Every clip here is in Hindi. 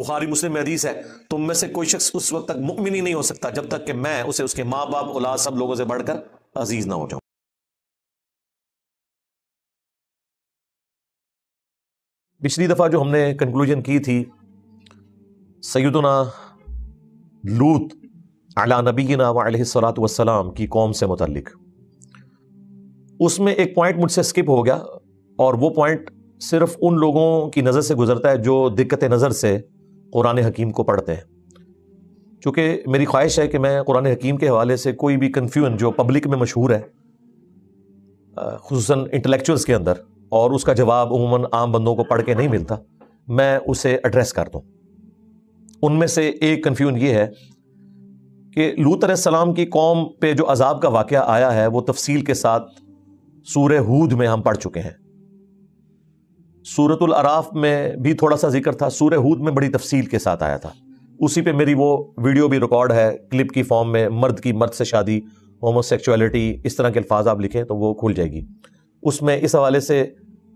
बुखारी मुस्लिम में हदीस है तुम तो में से कोई शख्स उस वक्त तक मुकमिन ही नहीं हो सकता जब तक कि मैं उसे उसके माँ बाप औलाद सब लोगों से बढ़कर अजीज ना हो जाऊं पिछली दफ़ा जो हमने कंक्लूजन की थी सैदना लूत अला नबीना वसलात वसलाम की कौम से मुतलिक उसमें एक पॉइंट मुझसे स्किप हो गया और वो पॉइंट सिर्फ उन लोगों की नज़र से गुजरता है जो दिक्कत नज़र से कुरान हकीम को पढ़ते हैं चूँकि मेरी ख्वाहिश है कि मैं कुरान हकीम के हवाले से कोई भी कन्फ्यूजन जो पब्लिक में मशहूर है खूस इंटलेक्चुअल्स के अंदर और उसका जवाब उमूमा आम बंदों को पढ़ के नहीं मिलता मैं उसे एड्रेस कर दूँ उनमें से एक कन्फ्यूजन ये है कि लूत सलाम की कौम पर जो अजाब का वाक़ आया है वो तफसील के साथ सूर हूद में हम पढ़ चुके हैं सूरत अराफ में भी थोड़ा सा जिक्र था सूर्य हूद में बड़ी तफसील के साथ आया था उसी पे मेरी वो वीडियो भी रिकॉर्ड है क्लिप की फॉर्म में मर्द की मर्द से शादी होमोसेक्चुअलिटी इस तरह के अल्फाज आप लिखें तो वो खुल जाएगी उसमें इस हवाले से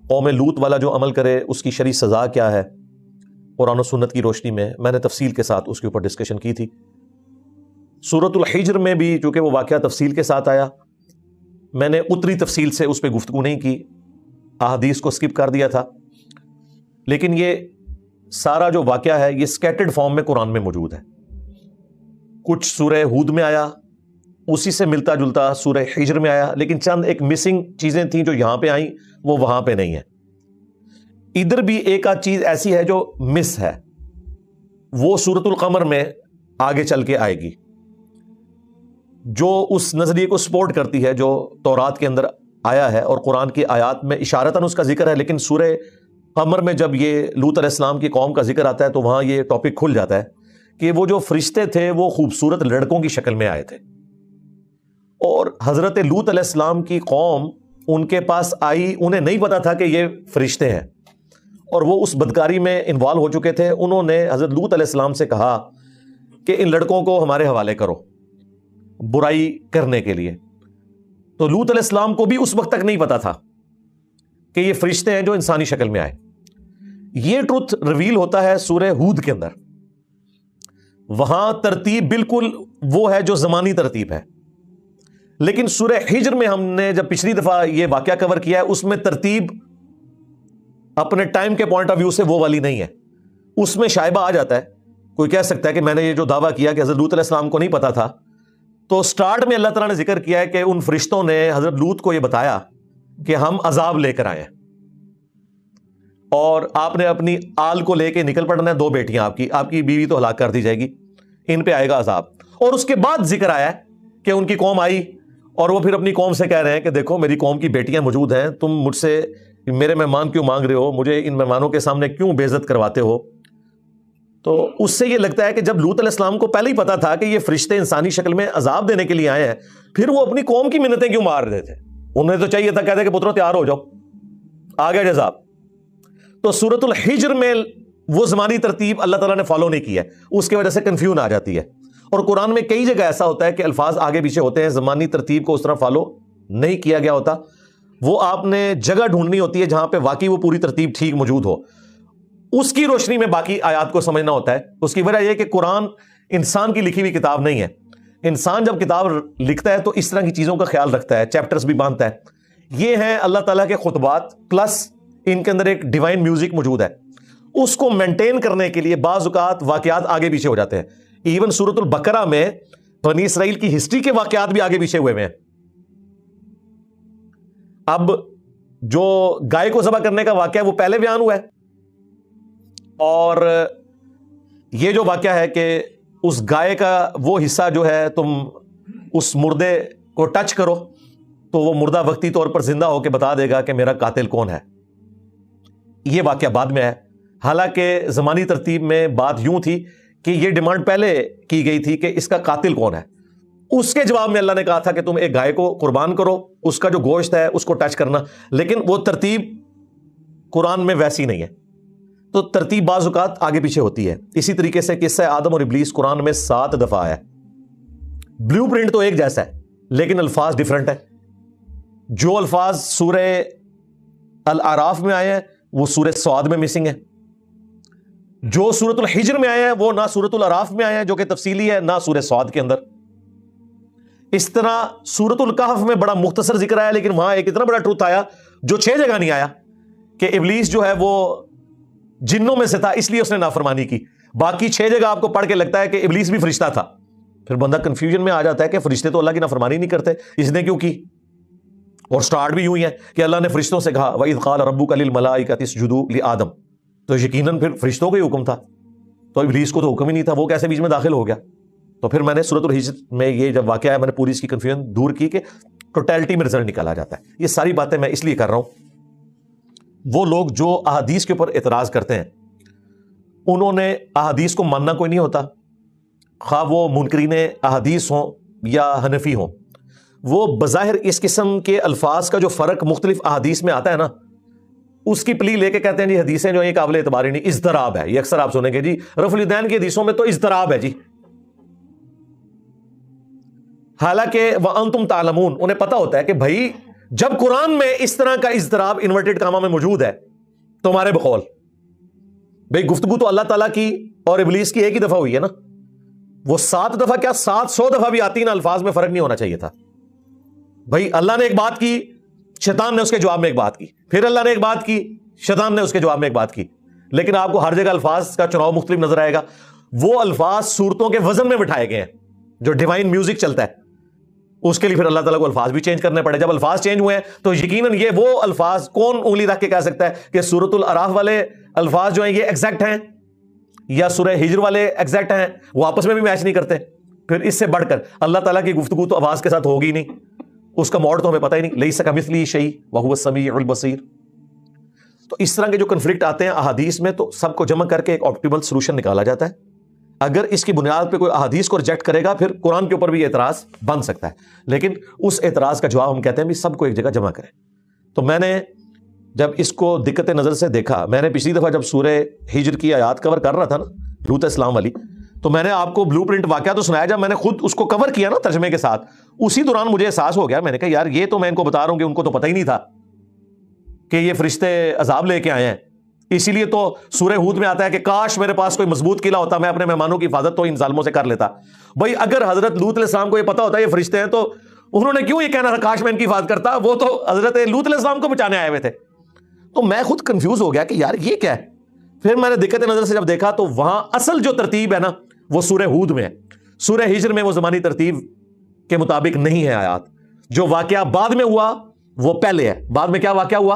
कौम लूत वाला जो अमल करे उसकी शरी सज़ा क्या है कुरान सुन्नत की रोशनी में मैंने तफसील के साथ उसके ऊपर डिस्कशन की थी सूरत हिजर में भी चूँकि वो वाक़ तफसील के साथ आया मैंने उतनी तफसील से उस पर गुफ्तु नहीं की अहदीस को स्किप कर दिया था लेकिन ये सारा जो वाक्य है ये स्केटेड फॉर्म में कुरान में मौजूद है कुछ सूरह हूद में आया उसी से मिलता जुलता सूरह हिजर में आया लेकिन चंद एक मिसिंग चीज़ें थी जो यहां पे आई वो वहां पे नहीं है इधर भी एक आध चीज़ ऐसी है जो मिस है वो सूरतुल कमर में आगे चल के आएगी जो उस नज़रिए को सपोर्ट करती है जो तौरात के अंदर आया है और कुरान की आयात में इशारता उसका जिक्र है लेकिन सूर्य कमर में जब ये लूत इस्लाम की कौम का जिक्र आता है तो वहाँ ये टॉपिक खुल जाता है कि वो जो फरिश्ते थे वो खूबसूरत लड़कों की शक्ल में आए थे और हज़रत लूत अलैहिस्सलाम की कौम उनके पास आई उन्हें नहीं पता था कि ये फरिश्ते हैं और वो उस बदकारी में इन्वाल्व हो चुके थे उन्होंने हज़रत लूत अलैहिस्सलाम से कहा कि इन लड़कों को हमारे हवाले करो बुराई करने के लिए तो लूत अलैहिस्सलाम को भी उस वक्त तक नहीं पता था कि ये फरिश्ते हैं जो इंसानी शक्ल में आए ये ट्रुथ रिवील होता है सूर्य हूद के अंदर वहां तरतीब बिल्कुल वो है जो जमानी तरतीब है लेकिन सूर्य हिजर में हमने जब पिछली दफा ये वाक्य कवर किया है उसमें तरतीब अपने टाइम के पॉइंट ऑफ व्यू से वो वाली नहीं है उसमें शायबा आ जाता है कोई कह सकता है कि मैंने ये जो दावा किया कि हजरत को नहीं पता था तो स्टार्ट में अल्लाह तला ने जिक्र किया है कि उन फरिश्तों ने हजरत लूत को यह बताया कि हम अजाब लेकर आए और आपने अपनी आल को लेके निकल पड़ना है दो बेटियां आपकी आपकी बीवी तो हलाक कर दी जाएगी इन पे आएगा अजाब और उसके बाद जिक्र आया कि उनकी कौम आई और वह फिर अपनी कौम से कह रहे हैं कि देखो मेरी कौम की बेटियां मौजूद हैं तुम मुझसे मेरे मेहमान क्यों मांग रहे हो मुझे इन मेहमानों के सामने क्यों बेजत करवाते हो तो उससे ये लगता है कि जब लूत अलैहिस्सलाम को पहले ही पता था कि ये फरिश्ते इंसानी शक्ल में अजाब देने के लिए आए हैं फिर वो अपनी कौम की मिन्नतें क्यों मार रहे थे उन्हें तो चाहिए था कहते कि पुत्रो तैयार हो जाओ आ गया जजाब तो सूरतुल हिजर में वो जमानी तरतीब अल्लाह ताला ने फॉलो नहीं किया उसकी वजह से कन्फ्यूजन आ जाती है और कुरान में कई जगह ऐसा होता है कि अल्फाज आगे पीछे होते हैं जमानी तरतीब को उस तरह फॉलो नहीं किया गया होता वो आपने जगह ढूंढनी होती है जहां पे वाकई वो पूरी तरतीब ठीक मौजूद हो उसकी रोशनी में बाकी आयात को समझना होता है उसकी वजह यह कि कुरान इंसान की लिखी हुई किताब नहीं है इंसान जब किताब लिखता है तो इस तरह की चीज़ों का ख्याल रखता है चैप्टर्स भी बांधता है ये हैं अल्लाह ताला के खुतबात प्लस इनके अंदर एक डिवाइन म्यूजिक मौजूद है उसको मेंटेन करने के लिए बाजुकात वाकयात आगे पीछे हो जाते हैं इवन सूरतुल बकरा में बनी इसराइल की हिस्ट्री के वाकयात भी आगे पीछे हुए हुए हैं अब जो गाय को जबा करने का वाक्य है वो पहले बयान हुआ है और ये जो वाक्य है कि उस गाय का वो हिस्सा जो है तुम उस मुर्दे को टच करो तो वो मुर्दा वक्ती तौर पर जिंदा होकर बता देगा कि मेरा कातिल कौन है ये वाक्य बाद में है हालांकि ज़मानी तरतीब में बात यूं थी कि ये डिमांड पहले की गई थी कि इसका कातिल कौन है उसके जवाब में अल्लाह ने कहा था कि तुम एक गाय को कुर्बान करो उसका जो गोश्त है उसको टच करना लेकिन वो तरतीब कुरान में वैसी नहीं है तो तरतीब बाजुकात आगे पीछे होती है इसी तरीके से किस्सा आदम और इबलीस कुरान में सात दफा आया ब्लू प्रिंट तो एक जैसा है लेकिन अल्फाज डिफरेंट है जो अल्फाज सूर्य अल आराफ में आए हैं वो सूर्य स्वाद में मिसिंग है जो सूरतुल हिजर में आए हैं वो ना सूरतुल अराफ में आए हैं जो कि तफसीली है ना सूर्य स्वाद के अंदर इस तरह सूरतुल कहफ में बड़ा मुख्तसर जिक्र आया लेकिन वहां एक इतना बड़ा ट्रूथ आया जो छह जगह नहीं आया कि इबलीस जो है वो जिन्नों में से था इसलिए उसने नाफरमानी की बाकी छह जगह आपको पढ़ के लगता है कि इबलीस भी फरिश्ता था फिर बंदा कंफ्यूजन में आ जाता है कि फरिश्ते तो अल्लाह की नाफरमानी नहीं करते इसने क्यों की और स्टार्ट भी यूं है कि अल्लाह ने फरिश्तों से कहा वही खाल रबू का मलाई का जुदू ली आदम तो यकीन फिर फरिश्तों का ही हुक्म था तो इबलीस को तो हुक्म ही नहीं था वो कैसे बीच में दाखिल हो गया तो फिर मैंने सूरत हिजत में ये जब वाक्य है मैंने पूरी इसकी कन्फ्यूजन दूर की कि टोटैलिटी में रिजल्ट निकाला जाता है ये सारी बातें मैं इसलिए कर रहा हूँ वो लोग जो अहादीस के ऊपर एतराज़ करते हैं उन्होंने अहादीस को मानना कोई नहीं होता खा वो मुनकरीन अहादीस हों या हनफी हों वो बज़ाहिर इस किस्म के अल्फाज का जो फ़र्क मुख्तलिफ अहादीस में आता है ना उसकी प्ली लेके कहते हैं जी हदीसें जो ये काबिल एतबारी नहीं इसदराब है ये अक्सर आप सुनेंगे जी रफुलदैन की हदीसों में तो इसदराब है जी हालांकि वह अंतुम तालमून उन्हें पता होता है कि भाई जब कुरान में इस तरह का इस इसतराब इन्वर्टेड कामा में मौजूद है तो हमारे बकौल भाई गुफ्तु तो अल्लाह तला की और इबलीस की एक ही दफा हुई है ना वो सात दफा क्या सात सौ दफा भी आती ना अल्फाज में फर्क नहीं होना चाहिए था भाई अल्लाह ने एक बात की शैतान ने उसके जवाब में एक बात की फिर अल्लाह ने एक बात की शैतान ने उसके जवाब में एक बात की लेकिन आपको हर जगह अल्फाज का चुनाव मुख्तलिफ नजर आएगा वो अल्फाज सूरतों के वजन में बिठाए गए हैं जो डिवाइन म्यूजिक चलता है उसके लिए फिर अल्लाह ताला को अल्फाज भी चेंज करने पड़े जब अल्फाज चेंज हुए हैं तो यकीनन ये वो अल्फाज कौन उंगली रख के कह सकता है कि सूरतुल अराफ वाले अल्फाज जो हैं ये एग्जैक्ट हैं या सुर हिजर वाले एग्जैक्ट हैं वो आपस में भी मैच नहीं करते फिर इससे बढ़कर अल्लाह ताला की गुफ्तु तो आवाज़ के साथ होगी नहीं उसका मॉड तो हमें पता ही नहीं लई सका मिसली शई वह समी बसीर तो इस तरह के जो कन्फ्लिक्ट आते हैं अहादीस में तो सबको जमा करके एक ऑप्टिमल सोल्यूशन निकाला जाता है अगर इसकी बुनियाद पर कोई अदीस को रिजेक्ट करेगा फिर कुरान के ऊपर भी एतराज़ बन सकता है लेकिन उस एतराज़ का जवाब हम कहते हैं भी सबको एक जगह जमा करें तो मैंने जब इसको दिक्कत नज़र से देखा मैंने पिछली दफ़ा जब सूर्य हिजर की आयात कवर कर रहा था ना लूत इस्लाम वाली तो मैंने आपको ब्लू प्रिंट वाक्य तो सुनाया जब मैंने खुद उसको कवर किया ना तर्जमे के साथ उसी दौरान मुझे एहसास हो गया मैंने कहा यार ये तो मैं इनको बता रहा हूँ कि उनको तो पता ही नहीं था कि ये फरिश्ते अजाब लेके आए हैं इसीलिए तो सूर्य हूद में आता है कि काश मेरे पास कोई मजबूत किला होता मैं अपने मेहमानों की हिफाजत तो इन जालमों से कर लेता भाई अगर हजरत लूत इस्लाम को यह पता होता है ये फरिश्ते हैं तो उन्होंने क्यों ये कहना था काश मैं इनकी हिफाजत करता वो तो हजरत लूत इस्लाम को बचाने आए हुए थे तो मैं खुद कंफ्यूज हो गया कि यार ये क्या है फिर मैंने दिक्कत नजर से जब देखा तो वहां असल जो तरतीब है ना वो सूर्य हूद में है सूर्य हिजर में वो जमानी तरतीब के मुताबिक नहीं है आयात जो वाक्य बाद में हुआ वो पहले है बाद में क्या वाक्य हुआ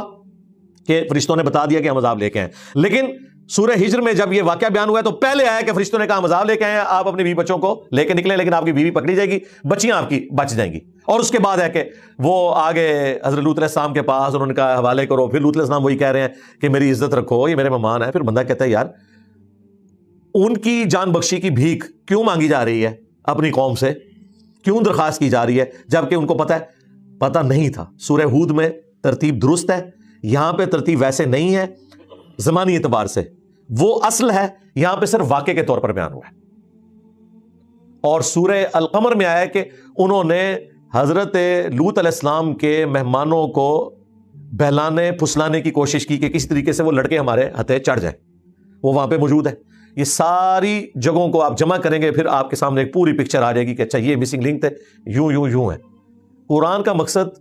कि फरिश्तों ने बता दिया कि हम अजाब लेके आए लेकिन सूर्य हिजर में जब ये वाक्य बयान हुआ तो पहले आया कि फरिश्तों ने कहा मजाब लेके आए आप अपने बीवी बच्चों को लेके निकले लेकिन आपकी बीवी पकड़ी जाएगी बच्चियां आपकी बच जाएंगी और उसके बाद है कि वो आगे हजरत लूतलाम के पास और उनका हवाले करो फिर लूतलाम वही कह रहे हैं कि मेरी इज्जत रखो ये मेरे मेहमान है फिर बंदा कहता है यार उनकी जान बख्शी की भीख क्यों मांगी जा रही है अपनी कौम से क्यों दरखास्त की जा रही है जबकि उनको पता है पता नहीं था सूर्य हूद में तरतीब दुरुस्त है यहां पे तरतीब वैसे नहीं है जमानी एतबार से वो असल है यहां पे सिर्फ वाक्य के तौर पर बयान हुआ है और सूर्य अलकमर में आया कि उन्होंने हजरत लूत अलैहिस्सलाम के मेहमानों को बहलाने फुसलाने की कोशिश की कि किस तरीके से वो लड़के हमारे हथे चढ़ जाए वो वहां पर मौजूद है ये सारी जगहों को आप जमा करेंगे फिर आपके सामने एक पूरी पिक्चर आ जाएगी कि अच्छा ये मिसिंग लिंक थे यूं यूं यूं है कुरान का मकसद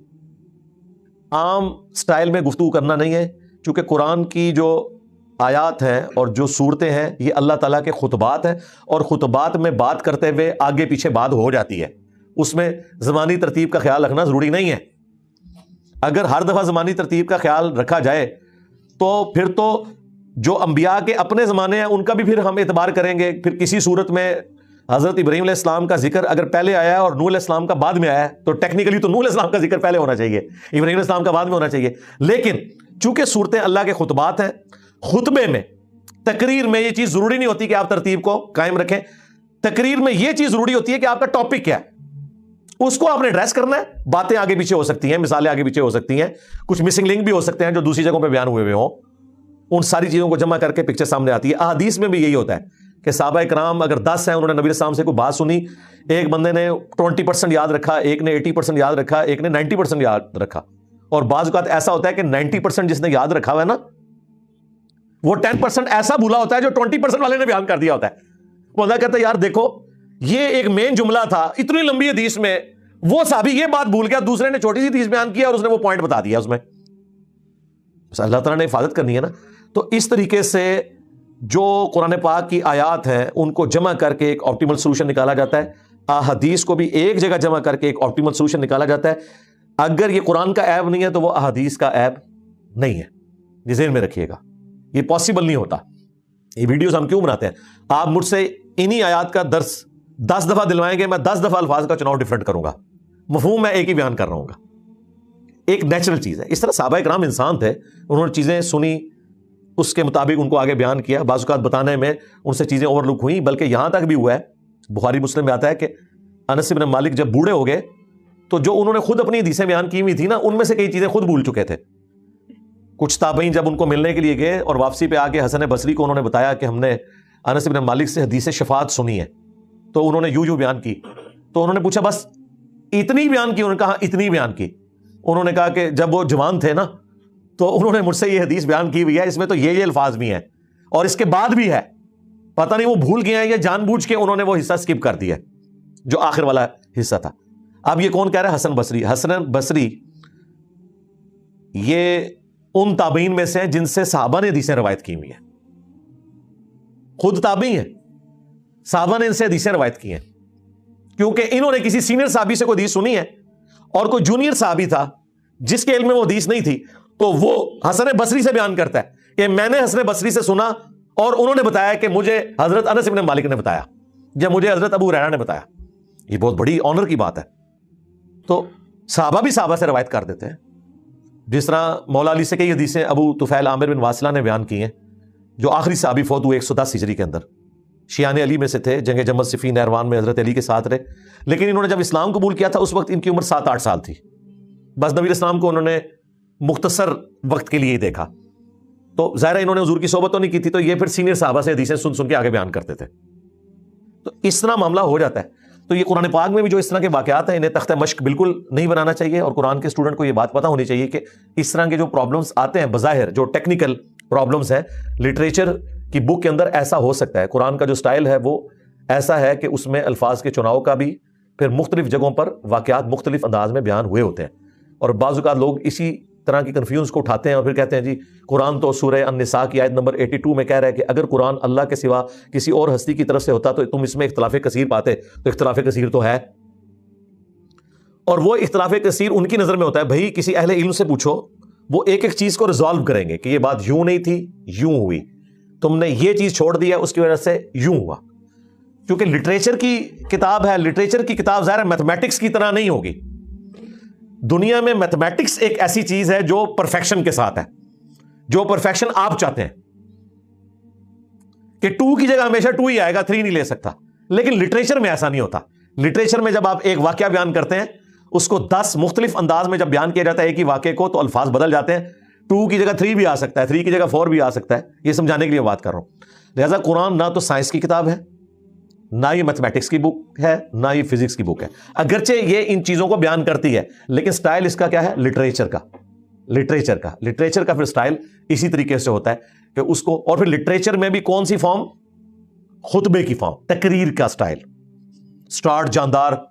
आम स्टाइल में गुफ्तु करना नहीं है चूँकि कुरान की जो आयात हैं और जो सूरतें हैं ये अल्लाह ताला के खुतबात हैं और खुतबात में बात करते हुए आगे पीछे बात हो जाती है उसमें ज़बानी तरतीब का ख्याल रखना ज़रूरी नहीं है अगर हर दफ़ा ज़बानी तरतीब का ख्याल रखा जाए तो फिर तो जो अम्बिया के अपने ज़माने हैं उनका भी फिर हम एतबार करेंगे फिर किसी सूरत में हज़रत इब्राहिम इस्लाम का जिक्र अगर पहले आया है और नूल इस्लाम का बाद में आया तो टेक्निकली तो नूल इस्लाम का जिक्र पहले होना चाहिए इब्राहिम इस्लाम का बाद में होना चाहिए लेकिन चूंकि सूरतें अल्लाह के खुतबात हैं खुतबे में तकरीर में ये चीज़ ज़रूरी नहीं होती कि आप तरतीब को कायम रखें तकरीर में यह चीज़ ज़रूरी होती है कि आपका टॉपिक क्या है उसको आपने एड्रेस करना है बातें आगे पीछे हो सकती हैं मिसालें आगे पीछे हो सकती हैं कुछ मिसिंग लिंक भी हो सकते हैं जो दूसरी जगहों पर बयान हुए हुए हों उन सारी चीज़ों को जमा करके पिक्चर सामने आती है अदीस में भी यही होता है कि साहबा कराम अगर दस हैं उन्होंने नबी साम से कोई बात सुनी एक बंदे ने ट्वेंटी परसेंट याद रखा एक ने एटी परसेंट याद रखा एक ने नाइन्टी परसेंट याद रखा और बाज़ात ऐसा होता है कि नाइन्टी परसेंट जिसने याद रखा हुआ है ना वो टेन परसेंट ऐसा भूला होता है जो ट्वेंटी परसेंट वाले ने बयान कर दिया होता है वो अंदा कहता है यार देखो ये एक मेन जुमला था इतनी लंबी हदीस में वो साहबी ये बात भूल गया दूसरे ने छोटी सी हदीस बयान किया और उसने वो पॉइंट बता दिया उसमें अल्लाह तला ने हिफाजत करनी है ना तो इस तरीके से जो कुरान पाक की आयात है उनको जमा करके एक ऑप्टीमल सोल्यूशन निकाला जाता है अहदीस को भी एक जगह जमा करके एक ऑप्टीमल सोल्यूशन निकाला जाता है अगर ये कुरान का ऐप नहीं है तो वो अहदीस का ऐप नहीं है ये जेन में रखिएगा ये पॉसिबल नहीं होता ये वीडियोस हम क्यों बनाते हैं आप मुझसे इन्हीं आयात का दर्स दस दफ़ा दिलवाएंगे मैं दस दफ़ा अल्फाज का चुनाव डिफरेंट करूंगा मफहूम मैं एक ही बयान कर रहा हूँ एक नेचुरल चीज़ है इस तरह साबा कराम इंसान थे उन्होंने चीज़ें सुनी उसके मुताबिक उनको आगे बयान किया बाजुकात बताने में उनसे चीज़ें ओवरलुक हुई बल्कि यहाँ तक भी हुआ है बुखारी मुस्लिम में आता है कि अनसिबन मालिक जब बूढ़े हो गए तो जो उन्होंने खुद अपनी हदीसें बयान की हुई थी ना उनमें से कई चीज़ें खुद भूल चुके थे कुछ ताबई जब उनको मिलने के लिए गए और वापसी पे आके हसन बसरी को उन्होंने बताया कि हमने अनस मालिक से हदीसें शफात सुनी है तो उन्होंने यू यू बयान की तो उन्होंने पूछा बस इतनी बयान की उन्होंने कहा हाँ, इतनी बयान की उन्होंने कहा कि जब वो जवान थे ना तो उन्होंने मुझसे ये हदीस बयान की हुई है इसमें तो ये ये अल्फाज भी हैं और इसके बाद भी है पता नहीं वो भूल गए हैं या जानबूझ के उन्होंने वो हिस्सा स्किप कर दिया जो आखिर वाला हिस्सा था अब ये कौन कह रहा है हसन बसरी हसन बसरी ये उन ताबीन में से हैं जिनसे साहबा ने हदीसें रवायत की हुई है खुद ताबी है साहबा ने इनसे हदीसें रवायत की हैं क्योंकि इन्होंने किसी सीनियर साहबी से कोई हदीस सुनी है और कोई जूनियर साहबी था जिसके इल्म में वो हदीस नहीं थी तो वो हसन बसरी से बयान करता है कि मैंने हसन बसरी से सुना और उन्होंने बताया कि मुझे हजरत अनस इबन मालिक ने बताया या मुझे हजरत अबू रैना ने बताया ये बहुत बड़ी ऑनर की बात है तो साहबा भी साहबा से रवायत कर देते हैं जिस तरह मौला अली से कई हदीसें अबू तुफैल आमिर बिन वासला ने बयान की हैं जो आखिरी साहबी फौत हुए एक सौ दस हिजरी के अंदर शियान अली में से थे जंगे जमत सिफ़ी नहरवान में हज़रत अली के साथ रहे लेकिन इन्होंने जब इस्लाम कबूल किया था उस वक्त इनकी उम्र सात आठ साल थी बस नबी इस्लाम को उन्होंने मुख्तसर वक्त के लिए ही देखा तो ज़ाहिर इन्होंने हजूर की सोबत तो नहीं की थी तो ये फिर सीनियर साहबा से हदीसें सुन सुन के आगे बयान करते थे तो इस तरह मामला हो जाता है तो ये कुरान पाक में भी जो इस तरह के वाकत हैं इन्हें तख्त मश्क बिल्कुल नहीं बनाना चाहिए और कुरान के स्टूडेंट को ये बात पता होनी चाहिए कि इस तरह के जो प्रॉब्लम्स आते हैं बज़ाहिर जो टेक्निकल प्रॉब्लम्स हैं लिटरेचर की बुक के अंदर ऐसा हो सकता है कुरान का जो स्टाइल है वो ऐसा है कि उसमें अल्फाज के चुनाव का भी फिर मुख्तलिफ जगहों पर वाकत मुख्तलिफ अंदाज में बयान हुए होते हैं और बाज़ात लोग इसी तरह की कन्फ्यूज को उठाते हैं और फिर कहते हैं जी कुरान तो सूर्य अनसा की आयत नंबर 82 में कह रहा है कि अगर कुरान अल्लाह के सिवा किसी और हस्ती की तरफ से होता तो तुम इसमें इख्तलाफ कसीर पाते तो इख्तलाफ कसीर तो है और वो इख्तलाफ कसीर उनकी नज़र में होता है भाई किसी अहले इल्म से पूछो वो एक एक चीज़ को रिजॉल्व करेंगे कि ये बात यूं नहीं थी यूं हुई तुमने ये चीज़ छोड़ दिया उसकी वजह से यूं हुआ क्योंकि लिटरेचर की किताब है लिटरेचर की किताब ज़ाहिर मैथमेटिक्स की तरह नहीं होगी दुनिया में मैथमेटिक्स एक ऐसी चीज है जो परफेक्शन के साथ है जो परफेक्शन आप चाहते हैं कि टू की जगह हमेशा टू ही आएगा थ्री नहीं ले सकता लेकिन लिटरेचर में ऐसा नहीं होता लिटरेचर में जब आप एक वाक्य बयान करते हैं उसको दस मुख्तलिफ अंदाज में जब बयान किया जाता है एक ही वाक्य को तो अल्फाज बदल जाते हैं टू की जगह थ्री भी आ सकता है थ्री की जगह फोर भी आ सकता है यह समझाने के लिए बात कर रहा हूं लिहाजा कुरान ना तो साइंस की किताब है ना ये मैथमेटिक्स की बुक है ना ये फिजिक्स की बुक है अगरचे ये इन चीज़ों को बयान करती है लेकिन स्टाइल इसका क्या है लिटरेचर का लिटरेचर का लिटरेचर का फिर स्टाइल इसी तरीके से होता है कि उसको और फिर लिटरेचर में भी कौन सी फॉर्म खुतबे की फॉर्म तकरीर का स्टाइल स्टार्ट जानदार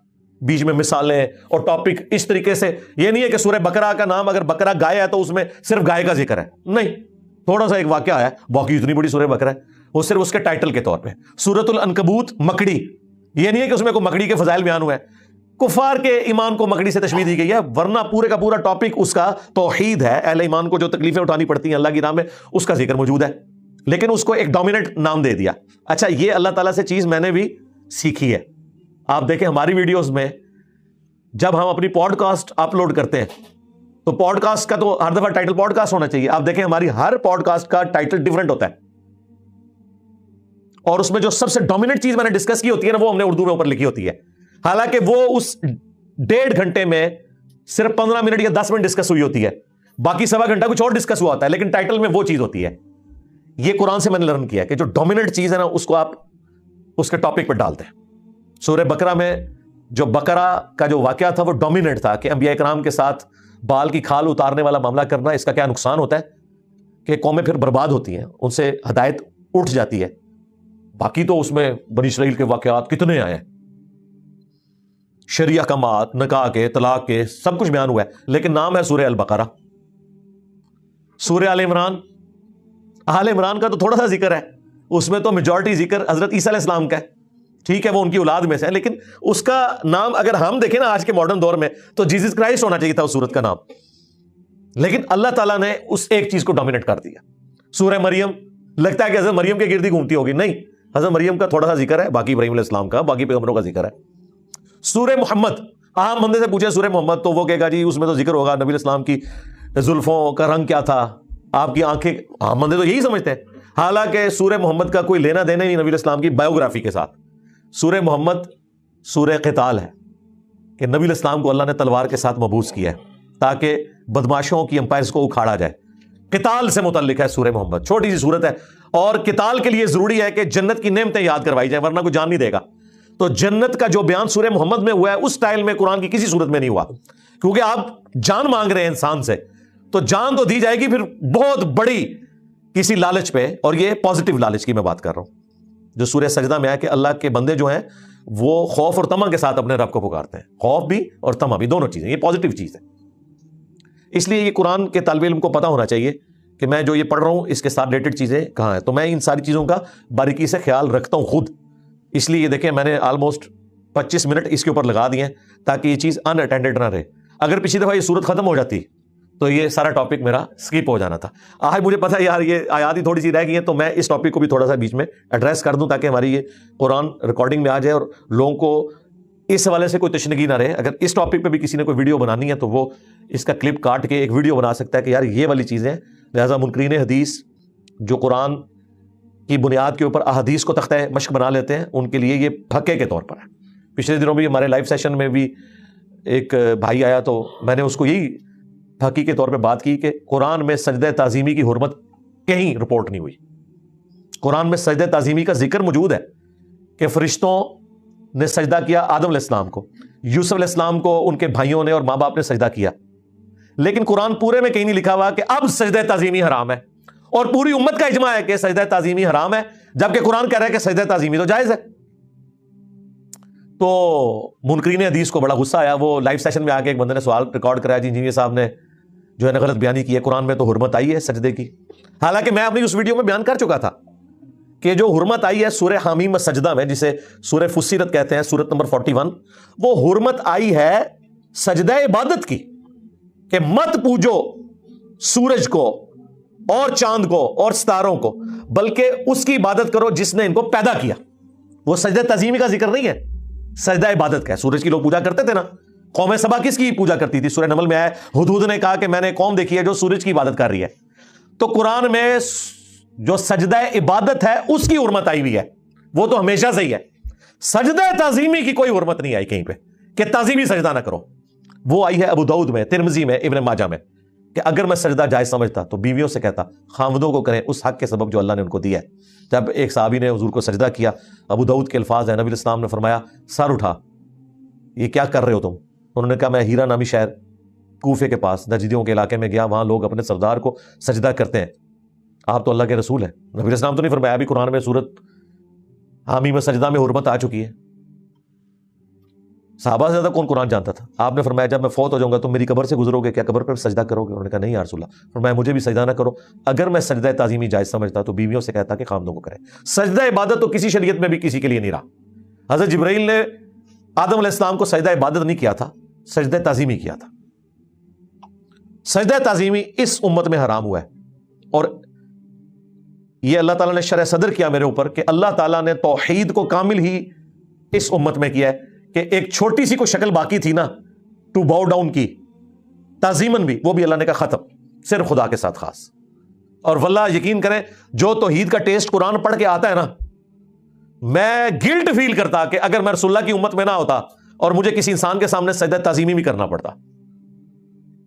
बीच में मिसालें और टॉपिक इस तरीके से यह नहीं है कि सूर्य बकरा का नाम अगर बकरा गाय है तो उसमें सिर्फ गाय का जिक्र है नहीं थोड़ा सा एक वाक्य आया बाकी इतनी बड़ी सूर्य बकरा है वो सिर्फ उसके टाइटल के तौर पर सूरतुल अनकबूत मकड़ी ये नहीं है कि उसमें को मकड़ी के फजाइल बयान हुए कुफार के ईमान को मकड़ी से तशवी दी गई है वरना पूरे का पूरा टॉपिक उसका तोहीद है अहल ईमान को जो तकलीफें उठानी पड़ती हैं अल्लाह की नाम में उसका जिक्र मौजूद है लेकिन उसको एक डोमिनेंट नाम दे दिया अच्छा ये अल्लाह ताला से चीज़ मैंने भी सीखी है आप देखें हमारी वीडियोस में जब हम अपनी पॉडकास्ट अपलोड करते हैं तो पॉडकास्ट का तो हर दफ़ा टाइटल पॉडकास्ट होना चाहिए आप देखें हमारी हर पॉडकास्ट का टाइटल डिफरेंट होता है और उसमें जो सबसे डोमिनेंट चीज मैंने डिस्कस की होती है ना वो हमने उर्दू में ऊपर लिखी होती है हालांकि वो उस डेढ़ घंटे में सिर्फ पंद्रह मिनट या दस मिनट डिस्कस हुई होती है बाकी सवा घंटा कुछ और डिस्कस हुआ होता है लेकिन टाइटल में वो चीज होती है ये कुरान से मैंने लर्न किया कि जो डोमिनेंट चीज है ना उसको आप उसके टॉपिक पर डालते हैं सूर्य बकरा में जो बकरा का जो वाक्य था वो डोमिनेंट था कि अंबिया इकराम के साथ बाल की खाल उतारने वाला मामला करना इसका क्या नुकसान होता है कि कौमें फिर बर्बाद होती हैं उनसे हदायत उठ जाती है बाकी तो उसमें बनी इसराइल के वाकयात कितने आए हैं शरिया नका के तलाक के सब कुछ बयान हुआ है लेकिन नाम है सूर्य अल सूर्य आल इमरान आल इमरान का तो थोड़ा सा जिक्र है उसमें तो मेजोरिटी जिक्र हजरत ईसा इस्लाम का है ठीक है वो उनकी औलाद में से है लेकिन उसका नाम अगर हम देखें ना आज के मॉडर्न दौर में तो जीसस क्राइस्ट होना चाहिए था उस सूरत का नाम लेकिन अल्लाह ताला ने उस एक चीज को डोमिनेट कर दिया सूर्य मरियम लगता है कि हजरत मरियम के गिरदी घूमती होगी नहीं हजरत मरियम का थोड़ा सा जिक्र है बाकी इब्राहिम इस्लाम का बाकी पैगम्बरों का जिक्र है सूर्य मोहम्मद आम बंदे से पूछे सूर्य मोहम्मद तो वो कहेगा जी उसमें तो जिक्र होगा नबी इस्लाम की जुल्फों का रंग क्या था आपकी आंखें आम बंदे तो यही समझते हैं हालांकि सूर्य मोहम्मद का कोई लेना देना नहीं नबी इस्लाम की बायोग्राफी के साथ सूर्य मोहम्मद सूर्य कताल है कि नबी इस्लाम को अल्लाह ने तलवार के साथ मबूस किया है ताकि बदमाशों की अंपायर को उखाड़ा जाए किताल से मुतलिक है सूर्य मोहम्मद छोटी सी सूरत है और किताल के लिए जरूरी है कि जन्नत की नेमतें याद करवाई जाए वरना को जान नहीं देगा तो जन्नत का जो बयान सूर्य मोहम्मद में हुआ है उस स्टाइल में कुरान की किसी सूरत में नहीं हुआ क्योंकि आप जान मांग रहे हैं इंसान से तो जान तो दी जाएगी फिर बहुत बड़ी किसी लालच पे और ये पॉजिटिव लालच की मैं बात कर रहा हूं जो सूर्य सजदा में आया कि अल्लाह के बंदे जो हैं वो खौफ और तमा के साथ अपने रब को पुकारते हैं खौफ भी और तमा भी दोनों चीजें ये पॉजिटिव चीज है इसलिए ये कुरान के तलब इल्म को पता होना चाहिए कि मैं जो ये पढ़ रहा हूँ इसके साथ रिलेटेड चीज़ें कहाँ हैं तो मैं इन सारी चीज़ों का बारीकी से ख्याल रखता हूँ खुद इसलिए ये देखें मैंने ऑलमोस्ट 25 मिनट इसके ऊपर लगा दिए ताकि ये चीज़ अनअटेंडेड ना रहे अगर पिछली दफ़ा ये सूरत ख़त्म हो जाती तो ये सारा टॉपिक मेरा स्किप हो जाना था आज मुझे पता है यार ये आयाद ही थोड़ी सी रह गई है तो मैं इस टॉपिक को भी थोड़ा सा बीच में एड्रेस कर दूं ताकि हमारी ये कुरान रिकॉर्डिंग में आ जाए और लोगों को इस हवाले से कोई तशनगी ना रहे अगर इस टॉपिक पे भी किसी ने कोई वीडियो बनानी है तो वो इसका क्लिप काट के एक वीडियो बना सकता है कि यार ये वाली चीज़ें लिहाजा मुनकरीन हदीस जो कुरान की बुनियाद के ऊपर अहदीस को तख्त मश्क बना लेते हैं उनके लिए ये फके के तौर पर है पिछले दिनों भी हमारे लाइव सेशन में भी एक भाई आया तो मैंने उसको यही फकी के तौर पर बात की कि कुरान में सजद तज़ीमी की हरमत कहीं रिपोर्ट नहीं हुई कुरान में सजद तज़ीमी का जिक्र मौजूद है कि फ़रिश्तों ने सजदा किया आदम को यूसुफ इस्लाम को उनके भाइयों ने और माँ बाप ने सजदा किया लेकिन कुरान पूरे में कहीं नहीं लिखा हुआ कि अब सजद तजीमी हराम है और पूरी उम्मत का इजमा है कि सजद तजीमी हराम है जबकि कुरान कह रहे है कि सजद तजीमी तो जायज़ है तो मुनकरीन हदीस को बड़ा गुस्सा आया वो लाइव सेशन में आके एक बंदे ने सवाल रिकॉर्ड कराया जी इंजीनियर साहब ने जो है ना गलत बयानी की है कुरान में तो हरमत आई है सजदे की हालांकि मैं अपनी उस वीडियो में बयान कर चुका था कि जो हरमत आई है सूर्य हामीम सजदा में जिसे सूर्य फुसीरत कहते हैं सूरत नंबर फोर्टी वन वो हरमत आई है सजद इबादत की कि मत पूजो सूरज को और चांद को और सितारों को बल्कि उसकी इबादत करो जिसने इनको पैदा किया वो सजद तजीमी का जिक्र नहीं है सजदा इबादत का है सूरज की लोग पूजा करते थे ना कौम सभा किसकी पूजा करती थी सूर्य नमल में आए हदूद ने कहा कि मैंने कौम देखी है जो सूरज की इबादत कर रही है तो कुरान में जो सजदा इबादत है उसकी उर्मत आई हुई है वो तो हमेशा सही है सजद तजीमी की कोई उर्मत नहीं आई कहीं पर कि तजीमी सजदा ना करो वो आई है अबू दाऊद में तिरमजी में इबन माजा में कि अगर मैं सजदा जायज समझता तो बीवियों से कहता खामदों को करें उस हक के सबब जो अल्लाह ने उनको दिया है जब एक साहबी ने हजूर को सजदा किया अबू दाऊद के अल्फाज है नबी इस्लाम ने फरमाया सर उठा ये क्या कर रहे हो तुम उन्होंने कहा मैं हीरा नामी शहर कोफे के पास नजदियों के इलाके में गया वहाँ लोग अपने सरदार को सजदा करते हैं आप तो अल्लाह के रसूल हैं नबी इस्लाम तो नहीं फरमाया अभी कुरान में सूरत हामी में सजदा में हरमत आ चुकी है साहबा से ज़्यादा कौन कुरान जानता था आपने फरमाया जब मैं फौत हो जाऊंगा तो मेरी कबर से गुजरोगे क्या कबर पर सजदा करोगे उन्होंने कहा नहीं यारसोल्ला फरमाया मुझे भी सजदा ना करो अगर मैं सजदा ताजीमी जायज़ समझता तो बीवियों से कहता कि काम को करें सजदा इबादत तो किसी शरीय में भी किसी के लिए नहीं रहा हज़रत जब्राइल ने आदम इस्लाम को सजदा इबादत नहीं किया था सजद ताजीमी किया था सजद ताजीमी इस उम्मत में हराम हुआ है और यह अल्लाह तला ने शर सदर किया मेरे ऊपर कि अल्लाह तला ने तोहहीद को कामिल ही इस उम्मत में किया है कि एक छोटी सी कोई शक्ल बाकी थी ना टू बाउ डाउन की ताजीमन भी वो भी अल्लाह ने कहा ख़त्म सिर्फ खुदा के साथ खास और वल्ला यकीन करें जो तोहीद का टेस्ट कुरान पढ़ के आता है ना मैं गिल्ट फील करता कि अगर मैं रसुल्ला की उम्मत में ना होता और मुझे किसी इंसान के सामने सजदा ताजीमी भी करना पड़ता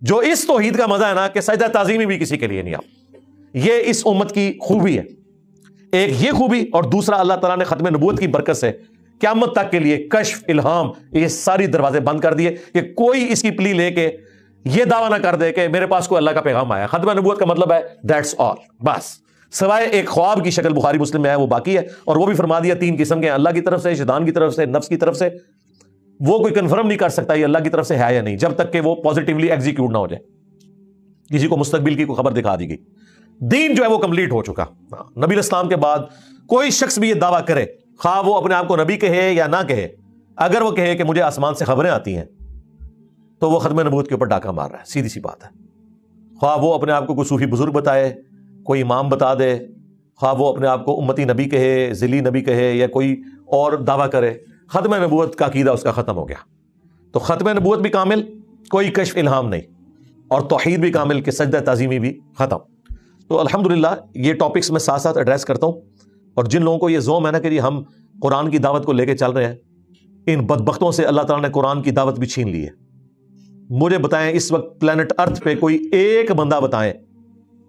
जो इस तोहीद का मजा है ना कि सजदा ताजीमी भी किसी के लिए नहीं आप ये इस उम्मत की खूबी है एक ये खूबी और दूसरा अल्लाह तला ने खत्म नबूत की बरकत से क्यामत तक के लिए कश्फ इल्हाम ये सारी दरवाजे बंद कर दिए कि कोई इसकी प्ली लेके ये दावा ना कर दे कि मेरे पास कोई अल्लाह का पैगाम आया खत्म नबूत का मतलब है दैट्स ऑल बस सवाए एक ख्वाब की शक्ल बुखारी मुस्लिम में है वो बाकी है और वो भी फरमा दिया तीन किस्म के अल्लाह की तरफ से शैतान की तरफ से नफ्स की तरफ से वो कोई कंफर्म नहीं कर सकता ये अल्लाह की तरफ से है या नहीं जब तक कि वो पॉजिटिवली एग्जीक्यूट ना हो जाए किसी को मुस्तबिल की कोई खबर दिखा दी गई दीन जो है वो कंप्लीट हो चुका नबी इस्लाम के बाद कोई शख्स भी ये दावा करे खा वो अपने आप को नबी कहे या ना कहे अगर वो कहे कि मुझे आसमान से खबरें आती हैं तो वो ख़त्म नबूत के ऊपर डाका मार रहा है सीधी सी बात है ख्वा वो अपने आप को कोई सूफी बुज़ुर्ग बताए कोई इमाम बता दे खा वो अपने आप को उम्मती नबी कहे ज़िली नबी कहे या कोई और दावा करे ख़त्म नबूत का क़ीदा उसका ख़त्म हो गया तो ख़त्म नबूत भी कामिल कोई कशफ इल्हाम नहीं और तोहद भी कामिल के सजद तज़ीमी भी ख़त्म तो अल्हम्दुलिल्लाह ये टॉपिक्स मैं साथ साथ एड्रेस करता हूँ और जिन लोगों को ये जोम है ना कि हम कुरान की दावत को लेके चल रहे हैं इन बदबकतों से अल्लाह ताला ने कुरान की दावत भी छीन ली है मुझे बताएं इस वक्त प्लानट अर्थ पे कोई एक बंदा बताएं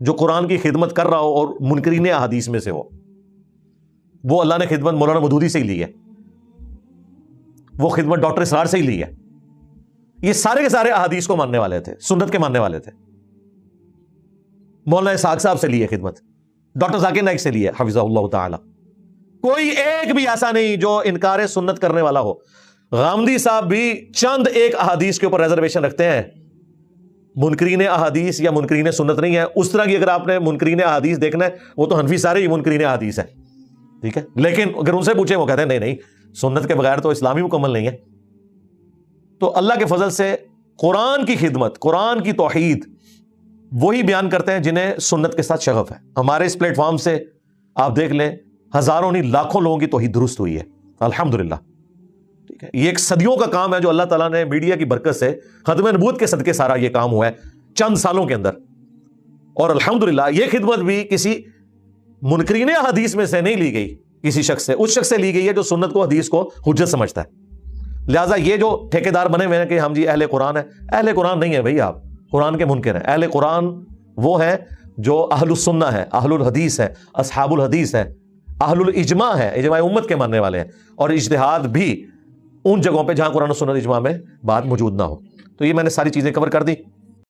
जो कुरान की खिदमत कर रहा हो और मुनकरीन अहादीस में से हो वो अल्लाह ने खिदमत मौलाना मदूदी से ही ली है वो खिदमत डॉक्टर इसरार से ही ली है ये सारे के सारे अहादीस को मानने वाले थे सुन्नत के मानने वाले थे मौलाना साग साहब से ली है खिदमत डॉक्टर जाकिर नाइक से लिए हफिजाउल्ला तला कोई एक भी ऐसा नहीं जो इनकार सुन्नत करने वाला हो गांधी साहब भी चंद एक अहादीस के ऊपर रिजर्वेशन रखते हैं मुनकरीन अहादीस या मुनकरीन सुन्नत नहीं है उस तरह की अगर आपने मुनकरीन अहादीस देखना है वो तो हनफी सारे ही मुनकरीन अहादीस है ठीक है लेकिन अगर उनसे पूछे वो कहते हैं नहीं नहीं सुन्नत के बगैर तो इस्लामी मुकम्मल नहीं है तो अल्लाह के फजल से कुरान की खिदमत कुरान की तोहहीद वही बयान करते हैं जिन्हें सुन्नत के साथ शगफ है हमारे इस प्लेटफॉर्म से आप देख लें हजारों नहीं लाखों लोगों की तो ही दुरुस्त हुई है अल्हम्दुलिल्लाह ठीक है ये एक सदियों का काम है जो अल्लाह ताला ने मीडिया की बरकत से खत्म नबूत के सदके सारा ये काम हुआ है चंद सालों के अंदर और अल्हम्दुलिल्लाह ये खिदमत भी किसी मुनकरीन हदीस में से नहीं ली गई किसी शख्स से उस शख्स से ली गई है जो सुन्नत को हदीस को हुजत समझता है लिहाजा ये जो ठेकेदार बने हुए हैं कि हम हाँ जी अहले कुरान है अहले कुरान नहीं है भाई आप कुरान के मुनकर है अहल कुरान वो है जो अहलसन्ना है अहलुल है असहाबुल हदीस है अहलुल इजमा है इजमा उम्मत के मानने वाले हैं और इजतहाद भी उन जगहों पर जहाँ कुरान सुनत इजमा में बात मौजूद ना हो तो ये मैंने सारी चीज़ें कवर कर दी